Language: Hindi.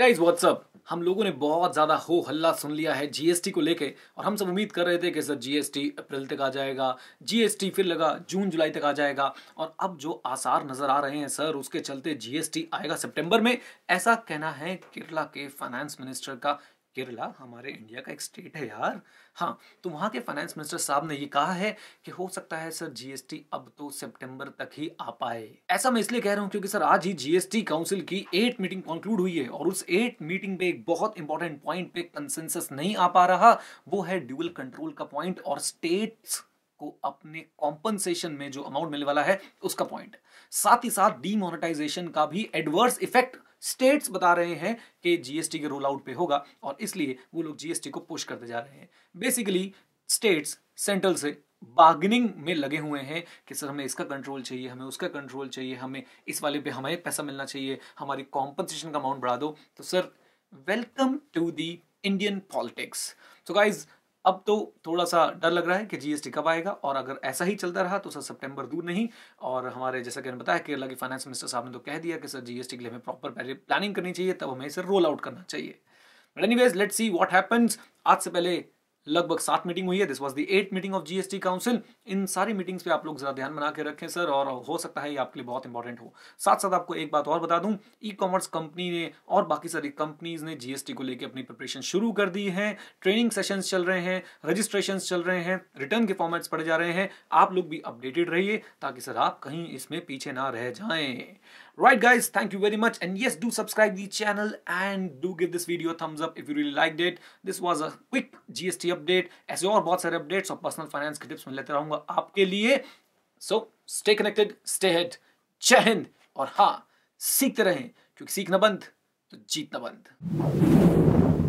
गाइस व्हाट्सअप हम लोगों ने बहुत ज़्यादा हो हल्ला सुन लिया है जीएसटी को लेके और हम सब उम्मीद कर रहे थे कि सर जीएसटी अप्रैल तक आ जाएगा जीएसटी फिर लगा जून जुलाई तक आ जाएगा और अब जो आसार नज़र आ रहे हैं सर उसके चलते जीएसटी आएगा सितंबर में ऐसा कहना है केरला के फाइनेंस मिनिस्टर का केरला हमारे इंडिया का एक स्टेट है यार हाँ तो वहाँ के फाइनेंस मिनिस्टर साहब ने ये कहा है कि हो सकता है सर जीएसटी अब तो सितंबर तक ही आ पाए ऐसा मैं इसलिए कह रहा हूँ क्योंकि सर आज ही जीएसटी काउंसिल की एट मीटिंग कंक्लूड हुई है और उस एट मीटिंग पे एक बहुत इंपॉर्टेंट पॉइंट पे कंसेंसस नहीं आ पा रहा वो है ड्यूअल कंट्रोल का पॉइंट और स्टेट को अपने कॉम्पनसेशन में जो अमाउंट मिलने वाला है उसका पॉइंट साथ ही साथ डीमोनेटाइजेशन का भी एडवर्स इफेक्ट स्टेट्स बता रहे हैं कि जीएसटी के रोल आउट पे होगा और इसलिए वो लोग जीएसटी को पुश करते जा रहे हैं बेसिकली स्टेट्स सेंट्रल से बार्गनिंग में लगे हुए हैं कि सर हमें इसका कंट्रोल चाहिए हमें उसका कंट्रोल चाहिए हमें इस वाले पे हमें पैसा मिलना चाहिए हमारी कॉम्पनसेशन का अमाउंट बढ़ा दो तो sir welcome to the Indian politics so guys अब तो थोड़ा सा डर लग रहा है कि जीएसटी कब आएगा और अगर ऐसा ही चलता रहा तो सर सितंबर दूर नहीं और हमारे जैसा कि बताया केरला के फाइनेंस मिनिस्टर साहब ने तो कह दिया कि सर जीएसटी के लिए हमें प्रॉपर पहले प्लानिंग करनी चाहिए तब हमें इसे रोल आउट करना चाहिए but any let's see what happens आज से पहले लगभग सात मीटिंग हुई है this was the eight meeting of GST council इन सारी मीटिंग्स पे आप लोग जरा ध्यान बना के रखें सर और हो सकता है ये आपके लिए बहुत इंपॉर्टेंट हो साथ साथ आपको एक बात और बता दूं ई कॉमर्स कंपनी ने और बाकी सारी कंपनीज ने जीएसटी को लेकर अपनी प्रिपरेशन शुरू कर दी है ट्रेनिंग सेशन चल रहे हैं रजिस्ट्रेशन चल रहे हैं रिटर्न के फॉर्मेट्स पड़े जा रहे हैं आप लोग भी अपडेटेड रहिए ताकि सर आप कहीं इसमें पीछे ना रह जाए Right guys, thank you very much and yes, do subscribe the channel and do give this video a thumbs up if you really liked it. This was a quick GST update as your बहुत सारे updates of personal finance ke tips main lete rahunga aapke liye so stay connected stay head jai hind aur ha seekhte rahe kyunki seekhna band to jeetna band